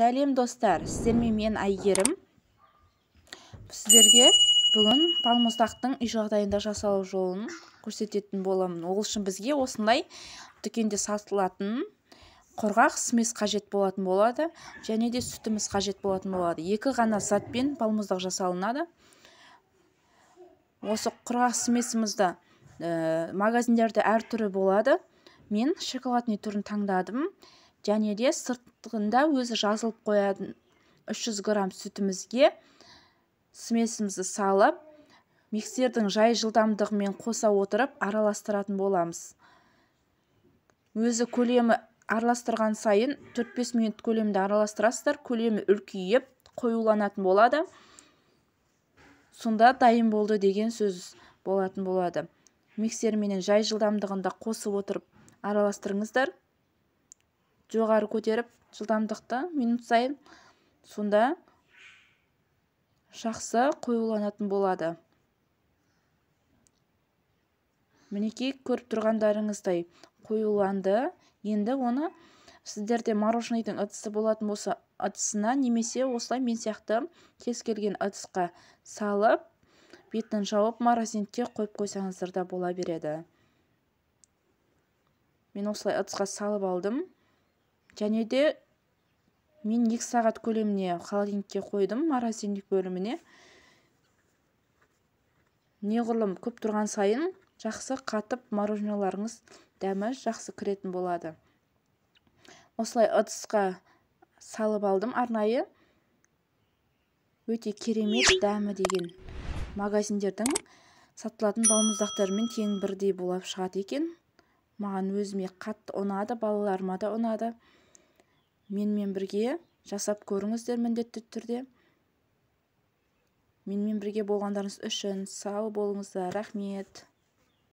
сәлем достар сіздермен мен әйгерім сіздерге бүгін балмұздақтың үй жағдайында жасалу жолын көрсететін боламын ол үшін бізге осындай дүкенде сатылатын құрғақ смес қажет болатын болады және де сүтіміз қажет болатын болады екі ғана затпен балмұздақ жасалынады осы құрғақ смесімізді ә, магазиндерде әр түрі болады мен шоколадный түрін таңдадым және де сыртында өзі жазылып қояды 300 грамм сүтімізге смесімізді салып миксердің жай жылдамдығымен қоса отырып араластыратын боламыз өзі көлемі араластырған сайын 4-5 минут көлемді араластырасыздар көлемі үлкейіп қоюланатын болады сонда дайын болды деген сөз болатын болады миксерменен жай жылдамдығында қосып отырып араластырыңыздар жоғары көтеріп жылдамдықты минут сайын сонда жақсы қоюланатын болады мінекей көріп тұрғандарыңыздай қоюланды енді оны сіздерде мороженыйдың ыдысы болатын болса ыдысына немесе осылай мен сияқты кез келген ыдысқа салып бетін жауып морозинке қойып қойсаңыздар да бола береді мен осылай ыдысқа салып алдым және де мен екі сағат көлеміне холодильникке қойдым морозильник бөліміне неғұрлым көп тұрған сайын жақсы қатып мороженоларыңыз дәмі жақсы кіретін болады осылай ыдысқа салып алдым арнайы өте керемет дәмі деген магазиндердің сатылатын балмұздақтарымен тең бірдей болып шығады екен маған өзіме қатты ұнады балаларыма да ұнады менімен бірге жасап көріңіздер міндетті түрде менімен бірге болғандарыңыз үшін сау болыңыздар рахмет